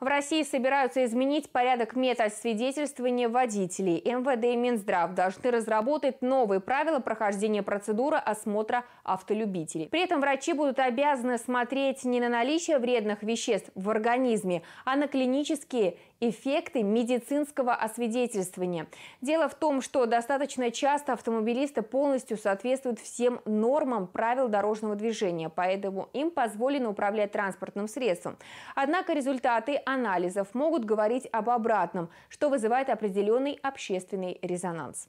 В России собираются изменить порядок медосвидетельствования водителей. МВД и Минздрав должны разработать новые правила прохождения процедуры осмотра автолюбителей. При этом врачи будут обязаны смотреть не на наличие вредных веществ в организме, а на клинические эффекты медицинского освидетельствования. Дело в том, что достаточно часто автомобилисты полностью соответствуют всем нормам правил дорожного движения, поэтому им позволено управлять транспортным средством. Однако результаты анализов могут говорить об обратном, что вызывает определенный общественный резонанс.